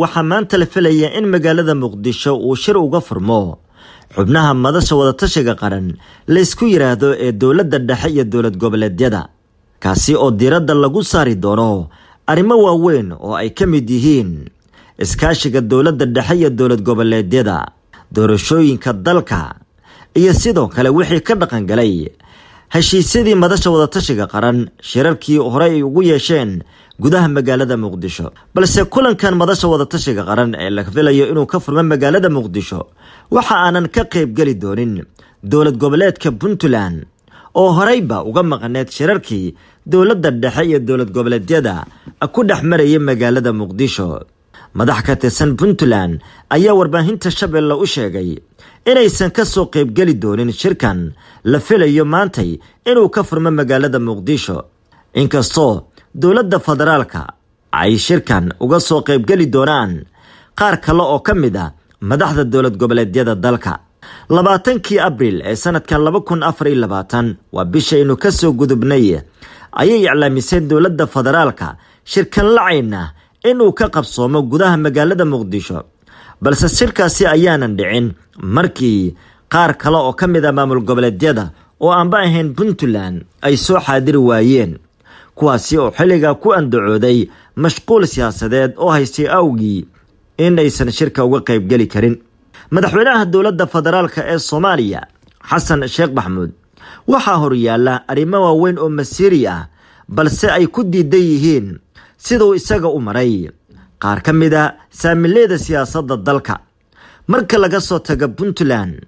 waxaa maanta la filaya in magaalada muqdisho uu shir uga furmo xubnaha madasha wadatashiga qaran laysku yidhaahdo ee dowladda dhexe iyo dowlad goboleedyada kaasi oo diradda lagu saari doono arrimo waaweyn oo ay ka mid yihiin iskaashiga dowladda dhexe iyo dowlad goboleedyada doorashooyinka dalka iyo sidoo kale wixii ka dhaqangalay heshiisyadii madasha wadatashiga qaran shirarkii hore ay ugu yeesheen gudaha magaalada muqdisho balse kulankan madasha wadatashiga qaran ee la filayo inuu ka furmo magaalada muqdisho waxa aanan ka qaybgeli doonin dowlad goboleedka puntland oo horeyba uga maqneed shirarkii dowladda dhexe iyo dowlad goboleedyada ku dhex maraya magaalada muqdisho madax ka tirsan puntland ayaa warbaahinta shabeelle u sheegay inaysan ka soo qaybgeli doonin shirkan la filayo maantay inuu ka furmo magaalada muqdisho inkastoo dowladda federaalka ay shirkan uga soo qaybgeli doonaan qaar kale oo ka mid ah madaxda dowlad goboleedyada dalka labaatankii abril ee sanadkan laba kun afar iyo labaatan waa bishaynu ka soo gudubnay ayay iclaamiseen dowladda federaalka shirkan lacayna inuu ka qabsoomo gudaha magaalada muqdisho balse shirkaasi ayaanan dhicin markii qaar kale oo ka mid ah maamul goboleedyada oo aanba ahayn puntland ay soo xaadiri waayeen kuwaasi oo xilliga ku andacooday mashquul siyaasadeed oo haystay awgii inaysan shirka uga qaybgeli karin madaxweynaha dowladda federaalk ee soomaaliya xasan sheekh maxmuud waxaa hor horyaala arrimo waaweyn oo masiiri ah balse ay ku diidan yihiin siduu isaga u maray qaar ka mid a saamileyda siyaasadda dalka marka laga soo tago puntland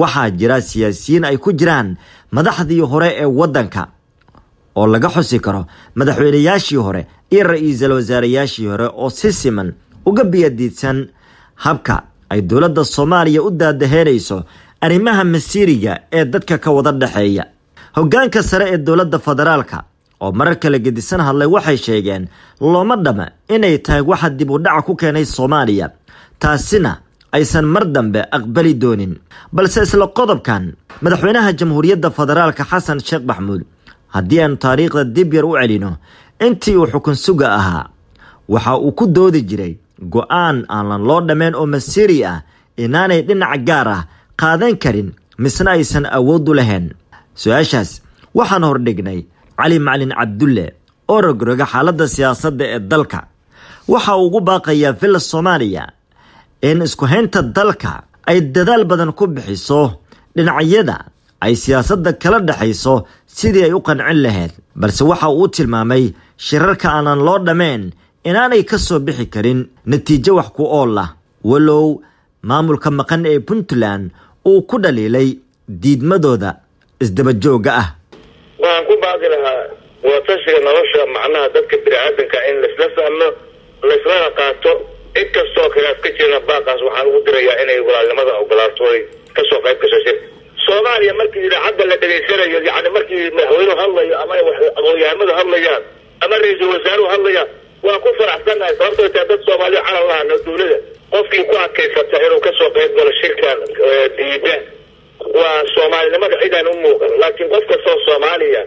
waxaa jira siyaasiyiin ay ku jiraan madaxdii hore ee waddanka oo laga xusi karo madaxweyneyaashii hore iyo ra iisal wasaarayaashii hore oo si siman uga biyadiidsan habka ay dowladda soomaaliya u daadaheynayso arrimaha masiiriga ee dadka ka wada dhexeeya hoggaanka sare ee dowladda federaalka oo marar kale gedisan hadlay waxay sheegeen looma dhama inay tahay waxa dib u dhaca ku keenay soomaaliya taasina aysan mar dambe aqbali doonin balse isla qodobkan madaxweynaha jamhuuriyadda federaalka xasan sheekh maxmuud haddii aan taariikhda dib yar u celino intii uu xukun suga ahaa waxa uu ku doodi jiray go-aan aanan loo dhammeyn oo masiiri ah inaanay dhinac gaar ah qaadan karin misna aysan awood u lahayn su-aashaas waxaan hordhignay cali macalin cabdulle oo rogroga xaaladda siyaasadda ee dalka waxa uu ugu baaqayaa villa soomaaliya in isku haynta dalka ay dadaal badan ku bixiso dhinacyada ay siyaasadda kala dhexayso sidii ay u qancin lahayd balse waxa uu tilmaamay shirarka aanan loo dhammayn inaanay ka soo bixi karin natiijo wax ku ool ah walow maamulka maqan ee puntland uu ku dhaliilay diidmadooda isdabajooga ah waxaan ku baaqi lahaa waatashiga nolosha macnaha dadka biniaadanka in laisla sahlo laislana qaato cid kastoo khilaaf ka jirna baaqaas waxaan ugu dirayaa inay walaalnimada ogolaatooy kasoo qayb gasho shirka soomaaliya markii idaacadda la dhegaysanayo yani markii madaxweynuhu hadlayo ama aqoonyahanadu hadlayaan ama ra-iisul wasaaruhu hadlayaan waa ku faraxsannahay sababtoo taa dad soomaaliya calan lahana dawlada qofkii ku adkaysata inuu kasoo qayb galo shirkan diida waa soomaalinimada cidaan u muuqan laakiin qof kastoo soomaaliya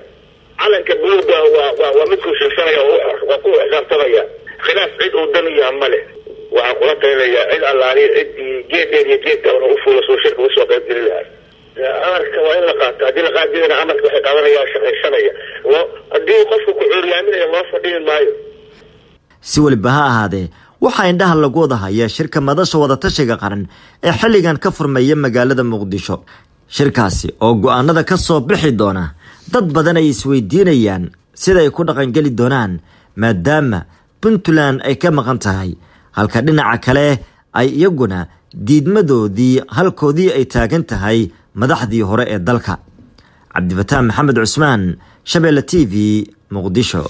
calanka buluuga waa waa midku shiigsanaya waa ku xisaabtamaya khilaaf cid uu daniyaa ma leh waxaan kula talinayaa cid allaaliya ciddii geedeen iyo geed gaban u fuulaso shirka usoo qayb geli lahaa amarka waa in la qaato haddii la qaadidan amarka waxay qaadanaya shaqaysanaya haddii qofka ku cuuriyaaminaya loo fadhihi maayo si weliba ha ahaadee waxaa indhaha lagu wadahayaa shirka madasha wadatashiga qaran ee xilligan ka furmaya magaalada muqdisho shirkaasi oo go-aanada ka soo bixi doona dad badan ay isweydiinayaan sida ay ku dhaqangeli doonaan maadaama puntland ay ka maqan tahay halka dhinaca kale ay iyaguna diidmadoodii halkoodii ay taagan tahay madaxdii hore ee dalka cabdifataan maxamed cusmaan shabeelle t v muqdisho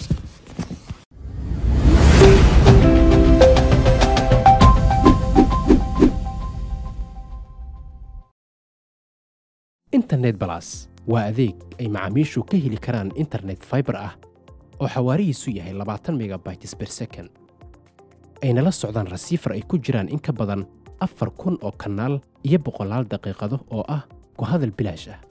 internet balas waa adeeg ay macaamiishu ka heli karaan internet faibar ah oo xawaarihiisu yahay labaatan megabytes ber second ayna la socdaan rasiifar ay ku jiraan in ka badan afar kun oo kanaal iyo boqolaal daqiiqado oo ah وهذا البلاجة